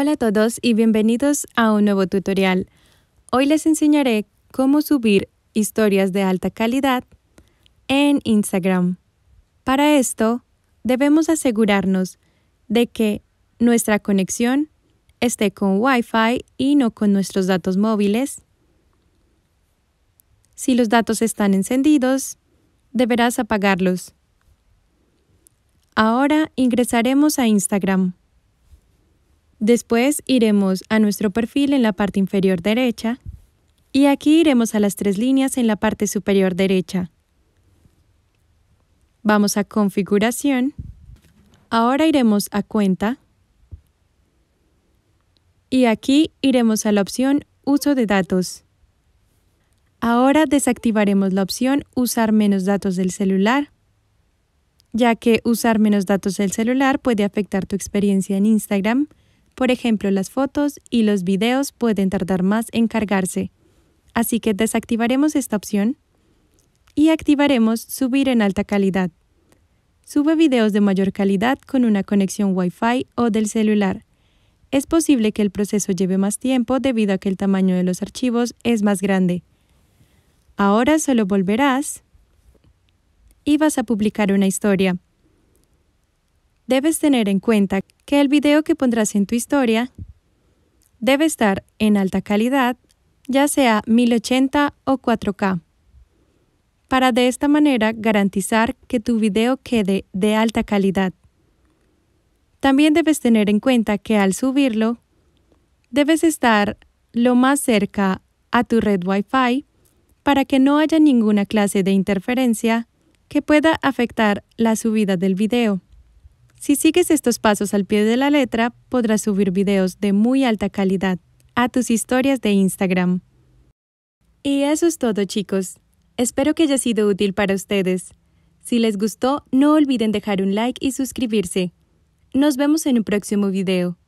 Hola a todos y bienvenidos a un nuevo tutorial. Hoy les enseñaré cómo subir historias de alta calidad en Instagram. Para esto, debemos asegurarnos de que nuestra conexión esté con Wi-Fi y no con nuestros datos móviles. Si los datos están encendidos, deberás apagarlos. Ahora ingresaremos a Instagram. Después iremos a nuestro perfil en la parte inferior derecha y aquí iremos a las tres líneas en la parte superior derecha. Vamos a configuración. Ahora iremos a cuenta y aquí iremos a la opción uso de datos. Ahora desactivaremos la opción usar menos datos del celular ya que usar menos datos del celular puede afectar tu experiencia en Instagram por ejemplo, las fotos y los videos pueden tardar más en cargarse. Así que desactivaremos esta opción y activaremos Subir en alta calidad. Sube videos de mayor calidad con una conexión Wi-Fi o del celular. Es posible que el proceso lleve más tiempo debido a que el tamaño de los archivos es más grande. Ahora solo volverás y vas a publicar una historia. Debes tener en cuenta que el video que pondrás en tu historia debe estar en alta calidad, ya sea 1080 o 4K, para de esta manera garantizar que tu video quede de alta calidad. También debes tener en cuenta que al subirlo, debes estar lo más cerca a tu red Wi-Fi para que no haya ninguna clase de interferencia que pueda afectar la subida del video. Si sigues estos pasos al pie de la letra, podrás subir videos de muy alta calidad a tus historias de Instagram. Y eso es todo chicos. Espero que haya sido útil para ustedes. Si les gustó, no olviden dejar un like y suscribirse. Nos vemos en un próximo video.